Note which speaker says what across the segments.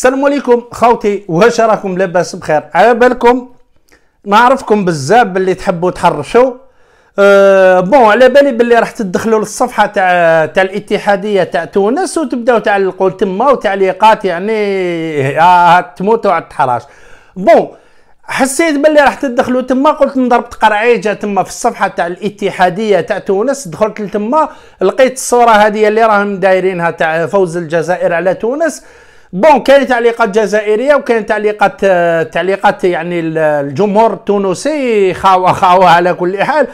Speaker 1: السلام عليكم خوتي واش راكم لاباس بخير على بالكم نعرفكم بزاف باللي تحبوا تحرشوا أه بون على بالي باللي راح تدخلوا للصفحه تاع تاع الاتحاديه تاع تونس وتبداو تعلقوا تما وتعليقات يعني تموتوا على التحراش بون حسيت باللي راح تدخلوا تما قلت نضرب قرعيجه تما في الصفحه تاع الاتحاديه تاع تونس دخلت لتما لقيت الصوره هذه اللي راهم دايرينها تاع فوز الجزائر على تونس بون كاين تعليقات جزائريه وكاين تعليقات آه، تعليقات يعني الجمهور التونسي خاوه خاوه على كل حال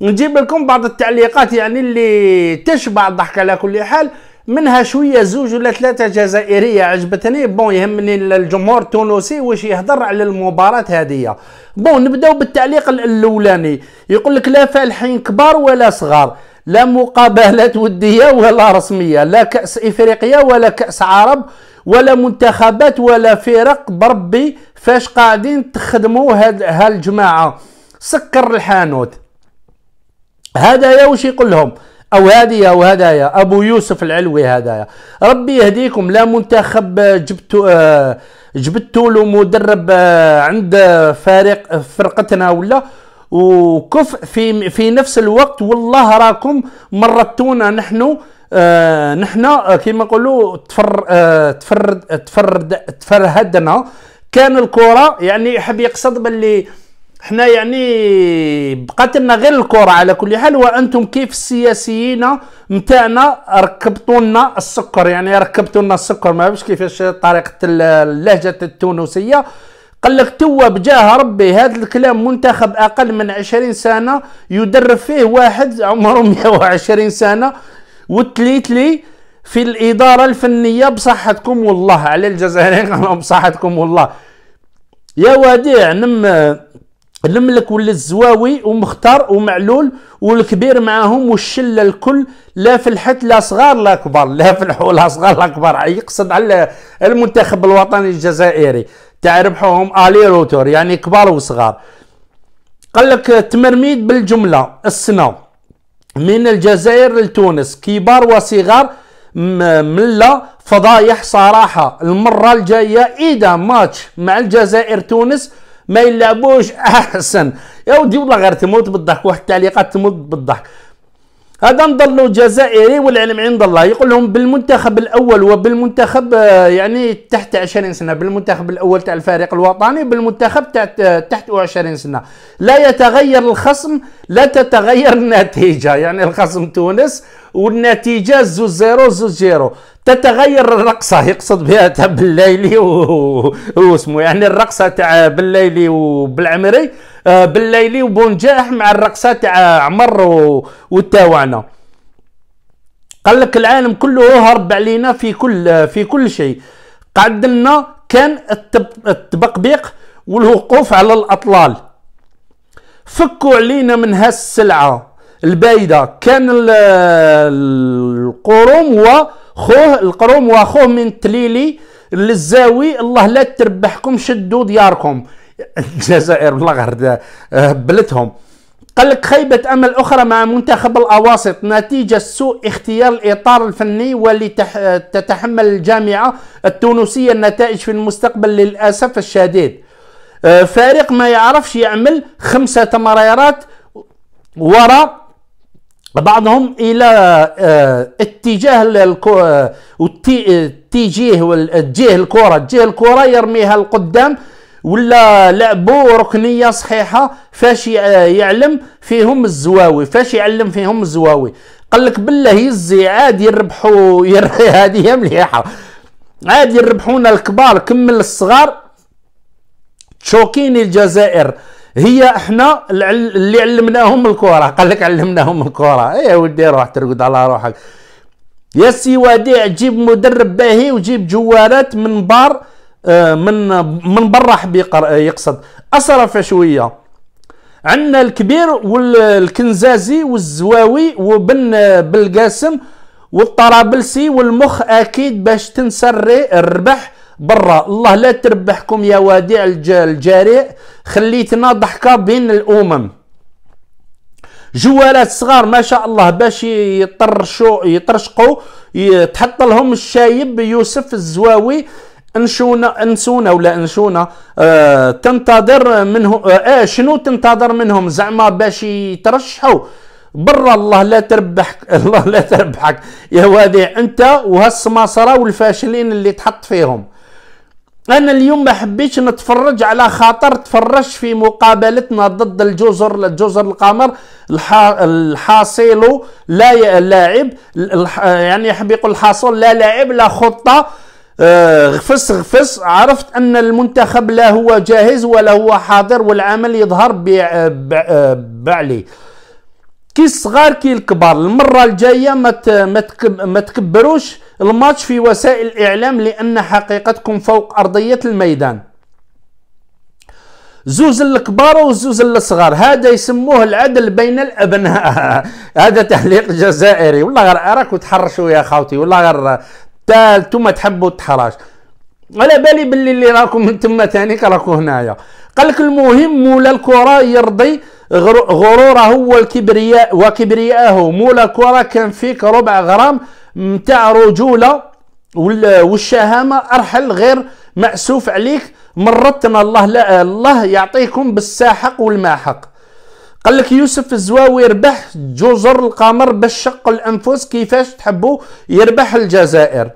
Speaker 1: نجيب لكم بعض التعليقات يعني اللي تشبع الضحك على كل حال منها شويه زوج ولا ثلاثه جزائريه عجبتني بون يهمني الجمهور التونسي واش يهضر على المباراه هذه بون نبداو بالتعليق الاولاني يقول لك لا فالحين كبار ولا صغار لا مقابلات وديه ولا رسميه لا كاس افريقيا ولا كاس عرب ولا منتخبات ولا فرق بربي فاش قاعدين تخدموا هاد هالجماعه سكر الحانوت هذايا واش يقول لهم او هذه او هذايا ابو يوسف العلوي هذايا ربي يهديكم لا منتخب آه، جبتو آه جبتو له مدرب آه، عند فريق فرقتنا ولا وكف في في نفس الوقت والله راكم مرتونا نحن آه نحن آه، كيما نقولوا تفر آه تفرد تفرد تفرهدنا كان الكره يعني يحب يقصد باللي حنا يعني بقات لنا غير الكره على كل حال وانتم كيف السياسيين نتاعنا ركبتوا لنا السكر يعني ركبتوا لنا السكر ما عرفتش كيفاش طريقه اللهجه التونسيه قال لك توا بجاه ربي هذا الكلام منتخب اقل من 20 سنه يدرب فيه واحد عمره 120 سنه وتليتلي في الإدارة الفنية بصحتكم والله على الجزائريين قالوا بصحتكم والله يا وديع نم الملك ولا الزواوي ومختار ومعلول والكبير معاهم والشله الكل لا في الحت لا صغار لا كبار لا في الحول لا صغار لا كبار يقصد على المنتخب الوطني الجزائري تاع ربحوهم الي روتور يعني كبار وصغار قال لك تمرميد بالجمله السنه من الجزائر لتونس كبار وصغار ملا فضايح صراحه المره الجايه اذا ماتش مع الجزائر تونس ما يلعبوش احسن يا ودي والله غير تموت بالضحك واحد التعليقات تموت بالضحك هذا نضلوا جزائري والعلم عند الله يقول لهم بالمنتخب الاول وبالمنتخب آه، يعني تحت 20 سنه بالمنتخب الاول تاع الفريق الوطني بالمنتخب تاع آه، تحت 20 سنه لا يتغير الخصم لا تتغير النتيجه يعني الخصم تونس والنتيجه زيرو 0 زيرو تتغير الرقصة يقصد بها تاع بالليلي واسمو يعني الرقصة تاع بالليلي وبالعمري آه، بالليلي وبونجاح مع الرقصة تاع عمر والتاوعنا قال لك العالم كله هرب علينا في كل في كل شيء قعدنا كان كان التبقبيق والوقوف على الاطلال فكوا علينا من هالسلعه البايده كان القروم هو خوه القروم واخوه من تليلي للزاوي الله لا تربحكم شدوا دياركم الجزائر والله آه، بلتهم قال لك خيبة أمل أخرى مع منتخب الأواسط نتيجة سوء اختيار الإطار الفني واللي تتحمل الجامعة التونسية النتائج في المستقبل للأسف الشديد آه، فريق ما يعرفش يعمل خمسة تمريرات وراء بعضهم الى آه، اتجاه اتجاه والجيه الكره الجيه الكره يرميها لقدام ولا لعبوا ركنيه صحيحه فاش يعلم فيهم الزواوي فاش يعلم فيهم الزواوي قال لك بالله يزي عادي يربحوا هذه مليحه عادي يربحونا الكبار كمل الصغار تشوكيني الجزائر هي احنا اللي علمناهم الكره قال لك علمناهم الكره ايه ودي روح ترقد على روحك يا سي وديع جيب مدرب باهي وجيب جوالات من بار آه، من من برا حبيقه يقصد اصرف شويه عندنا الكبير والكنزازي والزواوي وبن بالقاسم والطرابلسي والمخ اكيد باش تنسى الربح برا الله لا تربحكم يا وادع الجارئ خليتنا ضحكه بين الامم جوالات صغار ما شاء الله باش يطرشوا يطرشقوا تحط لهم الشايب يوسف الزواوي انشونا انسونا ولا انشونا آه تنتظر منهم آه, آه، شنو تنتظر منهم زعما باش يترشحوا برا الله لا تربحك الله لا تربحك يا وادي انت وهالسماسره والفاشلين اللي تحط فيهم انا اليوم ما حبيتش نتفرج على خاطر تفرجت في مقابلتنا ضد الجزر الجزر القمر الحاصل لا لاعب يعني يحب يقول الحاصل لا لاعب لا خطه آه، غفص غفص عرفت ان المنتخب لا هو جاهز ولا هو حاضر والعمل يظهر بعلي كي الصغار كي الكبار المره الجايه ما ما تكبروش الماتش في وسائل الاعلام لان حقيقتكم فوق ارضيه الميدان زوز الكبار وزوز الصغار هذا يسموه العدل بين الابناء هذا تعليق جزائري والله غير اراك وتحرشوا يا خاوتي والله غير انتم تحبوا التحراش على بالي باللي اللي راكم انتم ثاني راكم هنايا قالك المهم مولا الكره يرضي غروره والكبرياء وكبرياءه مولك كورا كان فيك ربع غرام نتاع رجوله والشهامه ارحل غير مأسوف عليك مرتنا الله لا الله يعطيكم بالساحق والماحق قال لك يوسف الزواوي ربح جزر القمر باش شق الانفس كيفاش تحبوا يربح الجزائر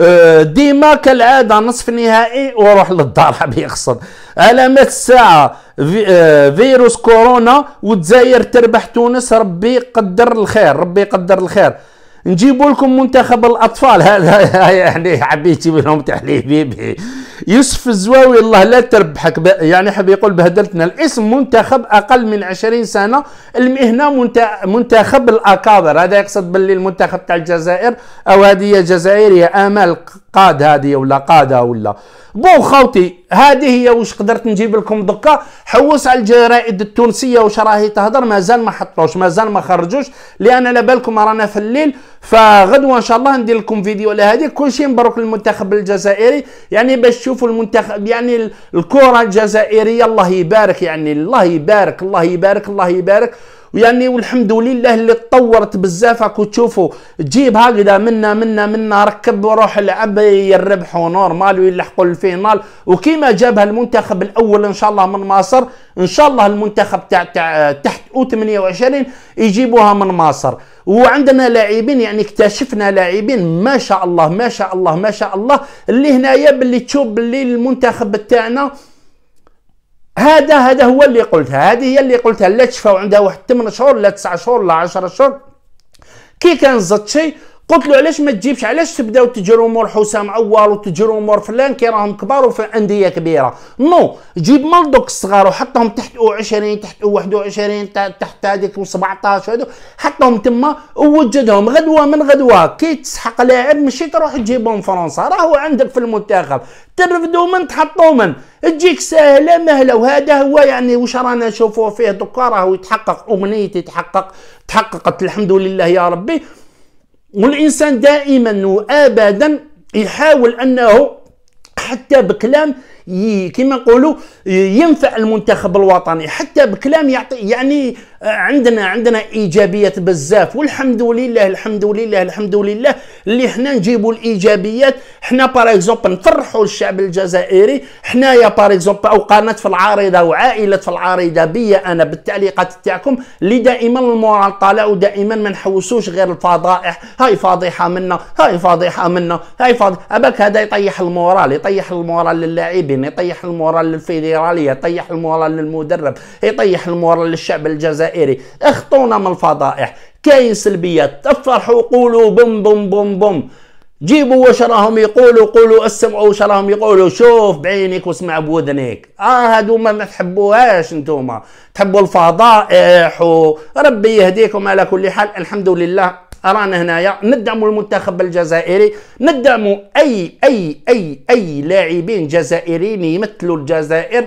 Speaker 1: آه، ديما كالعاده نصف نهائي وروح للدار حبي يخسر علامات الساعه في آه، فيروس كورونا وتزاير تربح تونس ربي يقدر الخير ربي يقدر الخير نجيبوا لكم منتخب الاطفال هذا يعني حبيتي منهم تحليبي يوسف الزواوي الله لا تربحك يعني حب يقول بهدلتنا الاسم منتخب اقل من 20 سنه المهنه منتخب الاكابر هذا يقصد باللي المنتخب تاع الجزائر او هذه جزائريه امال قاد هذه ولا قاده ولا بون خوتي هذه هي واش قدرت نجيب لكم دقة حوس على الجرائد التونسيه واش راهي تهضر مازال ما حطوش مازال ما خرجوش لان على بالكم رانا في الليل فغدوه ان شاء الله ندير لكم فيديو على هذه كل شيء مبروك للمنتخب الجزائري يعني باش تشوفوا المنتخب يعني الكره الجزائريه الله يبارك يعني الله يبارك الله يبارك الله يبارك, الله يبارك ويعني والحمد لله اللي تطورت بزاف راكو تشوفوا تجيب هكذا منا منا منا ركب وروح العب يربحوا نورمال ويلحقوا الفينال وكيما جابها المنتخب الاول ان شاء الله من مصر ان شاء الله المنتخب تاع تاع تحت او 28 يجيبوها من مصر وعندنا لاعبين يعني اكتشفنا لاعبين ما شاء الله ما شاء الله ما شاء الله اللي هنايا باللي تشوف باللي المنتخب تاعنا هذا هذا هو اللي قلتها هذه هي اللي قلتها لا تشفى عندها واحد 8 شهور لا 9 شهور لا 10 شهور كي كان زاد شي قلت له علاش ما تجيبش علاش تبداو تجروا مور حسام عوار وتجروا مور فلان كي راهم كبار وفي انديه كبيره نو جيب مال دوك الصغار وحطهم تحت او 20 تحت او 21 تحت هذيك و 17 هذو حطهم تما ووجدهم غدوه من غدوه كي تسحق لاعب ماشي تروح تجيبهم فرنسا راهو عندك في المنتخب ترفدو من تحطو من تجيك ساهله مهله وهذا هو يعني واش رانا نشوفوه فيه دوكا راهو يتحقق امنيتي تحقق تحققت الحمد لله يا ربي والانسان دائما وابدا يحاول انه حتى بكلام كما نقولوا ينفع المنتخب الوطني حتى بكلام يعطي يعني عندنا عندنا ايجابيات بزاف والحمد لله الحمد لله الحمد لله اللي حنا نجيبوا الايجابيات حنا باغ اكزومبل نفرحوا الشعب الجزائري حنايا باغ اكزومبل او قناه في العارضه وعائله في العارضه بيا انا بالتعليقات تاعكم اللي دائما المورال طالع ودائما ما نحوسوش غير الفضائح هاي فضيحه منا هاي فضيحه منا هاي فضيحه اباك هذا يطيح المورال يطيح المورال للاعبين يطيح المورال للفيدراليه يطيح المورال للمدرب يطيح المورال للشعب الجزائري الجزائري اخطونا من الفضائح كاين سلبيات تفرحوا قولوا بوم بوم بوم بوم جيبوا واش راهم يقولوا قولوا اسمعوا واش راهم يقولوا شوف بعينك واسمع بودنك اه هادو ما تحبوهاش نتوما تحبوا الفضائح وربي يهديكم على كل حال الحمد لله رانا هنايا ندعموا المنتخب الجزائري ندعموا اي اي اي اي لاعبين جزائريين يمثلوا الجزائر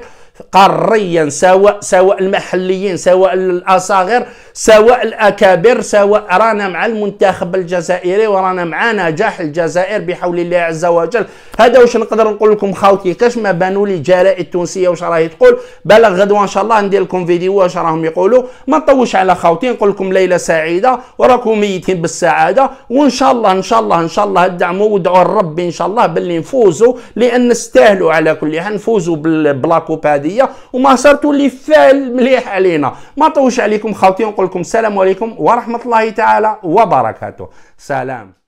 Speaker 1: قاريا سواء سواء المحليين سواء الاصاغر سواء الاكابر سواء رانا مع المنتخب الجزائري ورانا مع نجاح الجزائر بحول الله عز وجل هذا واش نقدر نقول لكم خاوتي كاش ما بانوا لي الجرائد التونسيه واش راهي تقول بلغ غدوه ان شاء الله ندير لكم فيديو واش راهم يقولوا ما نطوش على خاوتي نقول لكم ليله سعيده وراكم ميتين بالسعاده وان شاء الله ان شاء الله ان شاء الله ادعموا وادعوا لربي ان شاء الله باللي نفوزوا لان نستاهلوا على كل حال نفوزوا بالبلاكوب هدية وما صرتوا تولي فعل مليح علينا ما طوش عليكم خاوتي ونقول لكم السلام عليكم ورحمه الله تعالى وبركاته سلام